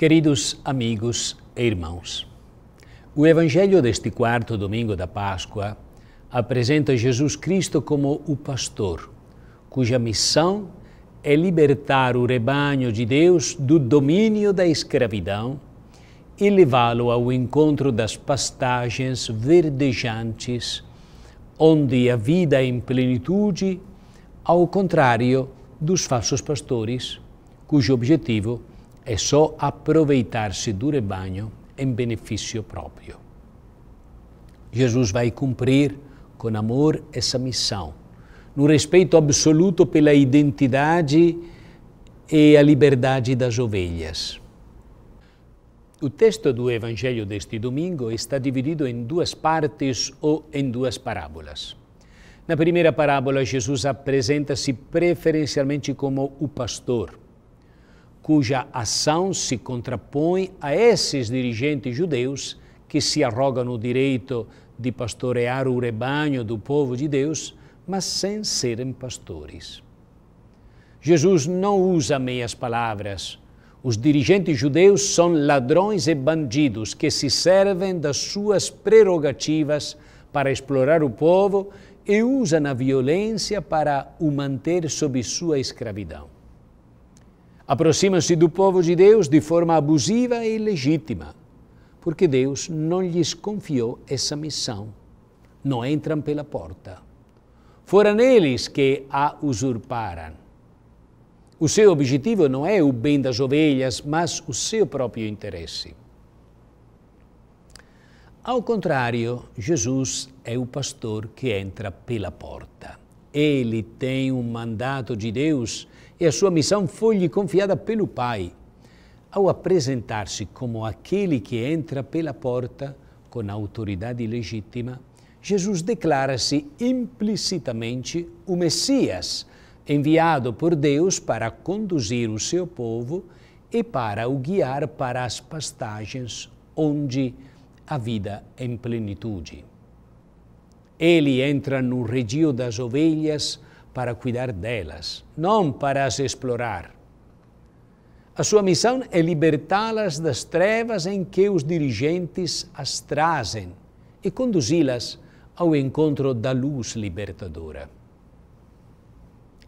Queridos amigos e irmãos, o Evangelho deste quarto domingo da Páscoa apresenta Jesus Cristo como o pastor, cuja missão é libertar o rebanho de Deus do domínio da escravidão e levá-lo ao encontro das pastagens verdejantes, onde a vida é em plenitude, ao contrário dos falsos pastores, cujo objetivo só aproveitar-se do rebanho em benefício próprio. Jesus vai cumprir com amor essa missão, no respeito absoluto pela identidade e a liberdade das ovelhas. O texto do Evangelho deste domingo está dividido em duas partes ou em duas parábolas. Na primeira parábola, Jesus apresenta-se preferencialmente como o pastor cuja ação se contrapõe a esses dirigentes judeus que se arrogam o direito de pastorear o rebanho do povo de Deus, mas sem serem pastores. Jesus não usa meias palavras. Os dirigentes judeus são ladrões e bandidos que se servem das suas prerrogativas para explorar o povo e usam a violência para o manter sob sua escravidão aproximam-se do povo de Deus de forma abusiva e ilegítima, porque Deus não lhes confiou essa missão. Não entram pela porta. Foram eles que a usurparam. O seu objetivo não é o bem das ovelhas, mas o seu próprio interesse. Ao contrário, Jesus é o pastor que entra pela porta. Ele tem um mandato de Deus e a sua missão foi-lhe confiada pelo Pai. Ao apresentar-se como aquele que entra pela porta com autoridade legítima, Jesus declara-se implicitamente o Messias, enviado por Deus para conduzir o seu povo e para o guiar para as pastagens onde a vida é em plenitude. Ele entra no regio das ovelhas para cuidar delas, não para as explorar. A sua missão é libertá-las das trevas em que os dirigentes as trazem e conduzi-las ao encontro da luz libertadora.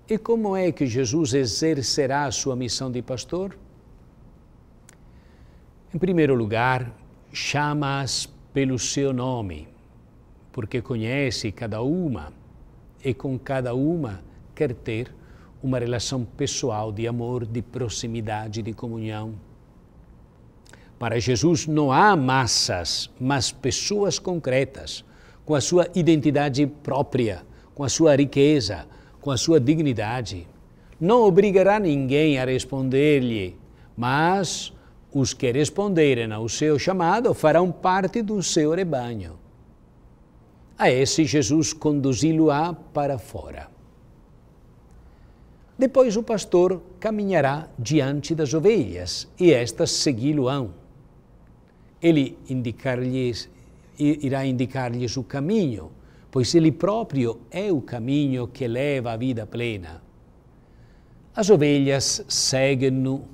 E como é que Jesus exercerá a sua missão de pastor? Em primeiro lugar, chama-as pelo seu nome, porque conhece cada uma e com cada uma quer ter uma relação pessoal de amor, de proximidade, de comunhão. Para Jesus não há massas, mas pessoas concretas, com a sua identidade própria, com a sua riqueza, com a sua dignidade. Não obrigará ninguém a responder-lhe, mas os que responderem ao seu chamado farão parte do seu rebanho. A esse Jesus conduzi-lo-á para fora. Depois o pastor caminhará diante das ovelhas e estas segui-lo-ão. Ele indicar-lhes, irá indicar-lhes o caminho, pois ele próprio é o caminho que leva à vida plena. As ovelhas seguem-no.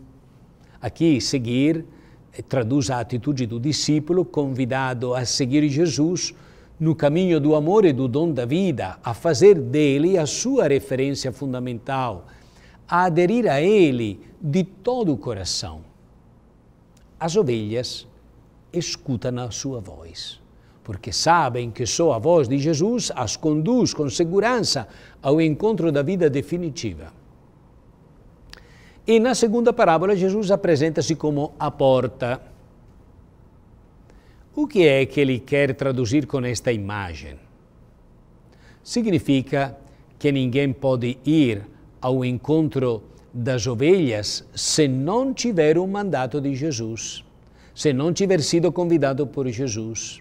Aqui, seguir eh, traduz a atitude do discípulo convidado a seguir Jesus no caminho do amor e do dom da vida, a fazer dele a sua referência fundamental, a aderir a ele de todo o coração. As ovelhas escutam a sua voz, porque sabem que só a voz de Jesus as conduz com segurança ao encontro da vida definitiva. E na segunda parábola, Jesus apresenta-se como a porta. O que é que ele quer traduzir com esta imagem? Significa que ninguém pode ir ao encontro das ovelhas se não tiver o um mandato de Jesus, se não tiver sido convidado por Jesus.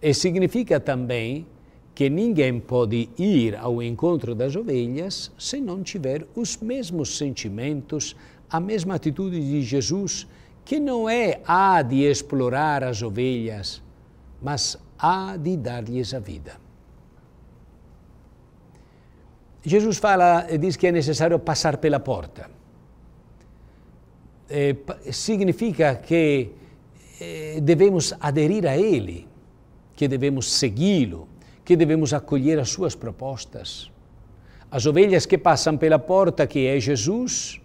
E significa também que ninguém pode ir ao encontro das ovelhas se não tiver os mesmos sentimentos, a mesma atitude de Jesus que não é há de explorar as ovelhas, mas há de dar-lhes a vida. Jesus fala, e diz que é necessário passar pela porta. É, significa que é, devemos aderir a Ele, que devemos segui-lo, que devemos acolher as suas propostas. As ovelhas que passam pela porta, que é Jesus,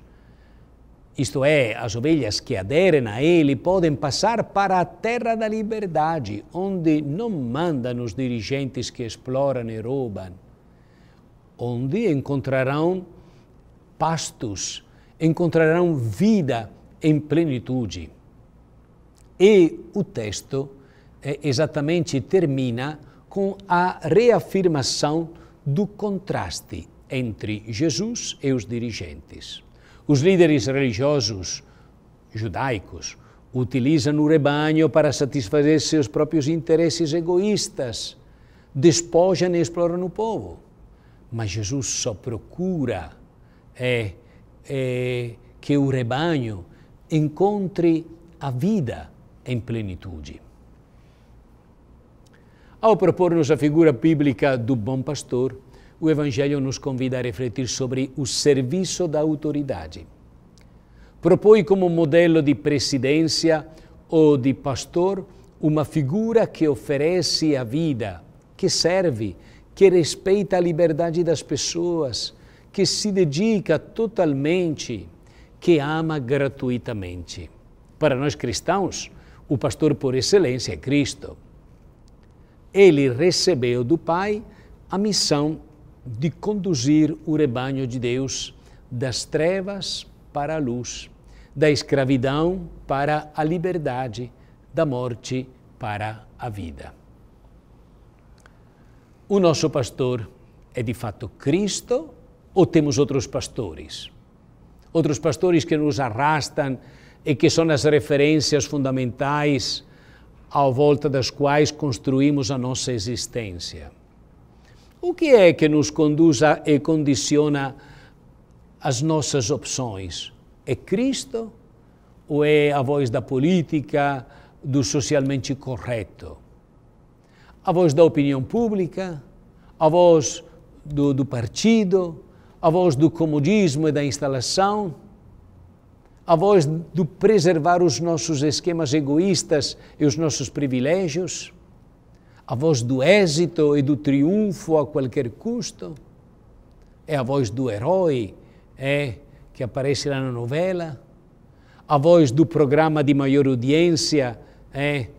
isto é, as ovelhas que aderem a ele podem passar para a terra da liberdade, onde não mandam os dirigentes que exploram e roubam, onde encontrarão pastos, encontrarão vida em plenitude. E o texto é, exatamente termina com a reafirmação do contraste entre Jesus e os dirigentes. Os líderes religiosos judaicos utilizam o rebanho para satisfazer seus próprios interesses egoístas, despojam e exploram o povo. Mas Jesus só procura é, é, que o rebanho encontre a vida em plenitude. Ao propor-nos a figura bíblica do bom pastor, o Evangelho nos convida a refletir sobre o serviço da autoridade. Propõe como modelo de presidência ou de pastor uma figura que oferece a vida, que serve, que respeita a liberdade das pessoas, que se dedica totalmente, que ama gratuitamente. Para nós cristãos, o pastor por excelência é Cristo. Ele recebeu do Pai a missão de conduzir o rebanho de Deus das trevas para a luz, da escravidão para a liberdade, da morte para a vida. O nosso pastor é de fato Cristo ou temos outros pastores? Outros pastores que nos arrastam e que são as referências fundamentais à volta das quais construímos a nossa existência. O que é que nos conduz a, e condiciona as nossas opções? É Cristo ou é a voz da política, do socialmente correto? A voz da opinião pública? A voz do, do partido? A voz do comodismo e da instalação? A voz do preservar os nossos esquemas egoístas e os nossos privilégios? a voz do êxito e do triunfo a qualquer custo, é a voz do herói é, que aparece lá na novela, a voz do programa de maior audiência. É,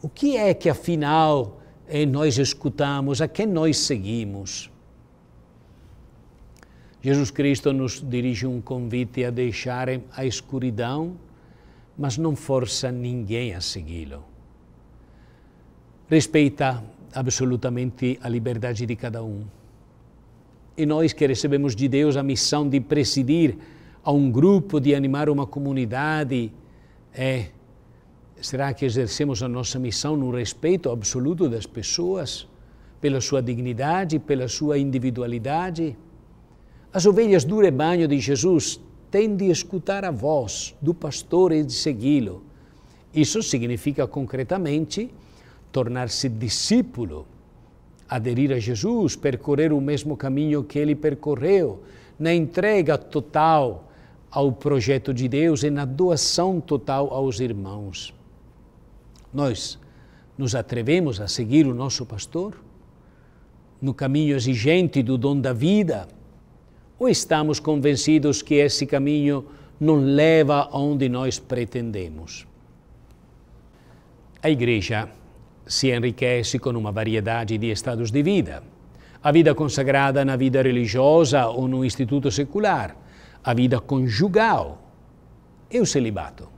o que é que afinal é, nós escutamos, a quem nós seguimos? Jesus Cristo nos dirige um convite a deixarem a escuridão, mas não força ninguém a segui-lo respeita absolutamente a liberdade de cada um. E nós que recebemos de Deus a missão de presidir a um grupo, de animar uma comunidade, é, será que exercemos a nossa missão no respeito absoluto das pessoas, pela sua dignidade, pela sua individualidade? As ovelhas do rebanho de Jesus têm de escutar a voz do pastor e de segui-lo. Isso significa concretamente tornar-se discípulo, aderir a Jesus, percorrer o mesmo caminho que ele percorreu, na entrega total ao projeto de Deus e na doação total aos irmãos. Nós nos atrevemos a seguir o nosso pastor no caminho exigente do dom da vida? Ou estamos convencidos que esse caminho não leva aonde nós pretendemos? A igreja se enriquece com uma variedade de estados de vida. A vida consagrada na vida religiosa ou no instituto secular, a vida conjugal e o celibato.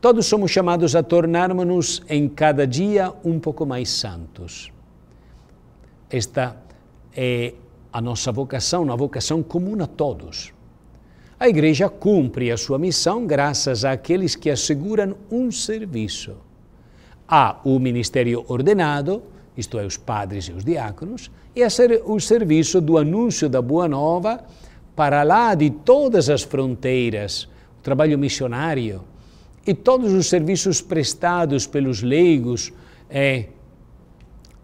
Todos somos chamados a tornarmos-nos em cada dia um pouco mais santos. Esta é a nossa vocação, uma vocação comum a todos. A Igreja cumpre a sua missão graças àqueles que asseguram um serviço Há o ministério ordenado, isto é, os padres e os diáconos, e a ser o serviço do anúncio da Boa Nova para lá de todas as fronteiras, o trabalho missionário e todos os serviços prestados pelos leigos é,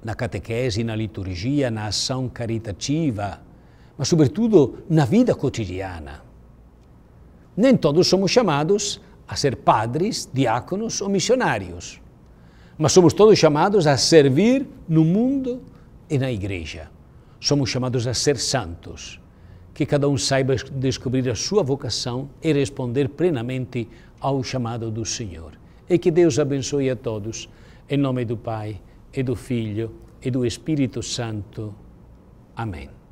na catequese, na liturgia, na ação caritativa, mas sobretudo na vida cotidiana. Nem todos somos chamados a ser padres, diáconos ou missionários. Mas somos todos chamados a servir no mundo e na igreja. Somos chamados a ser santos. Que cada um saiba descobrir a sua vocação e responder plenamente ao chamado do Senhor. E que Deus abençoe a todos, em nome do Pai, e do Filho, e do Espírito Santo. Amém.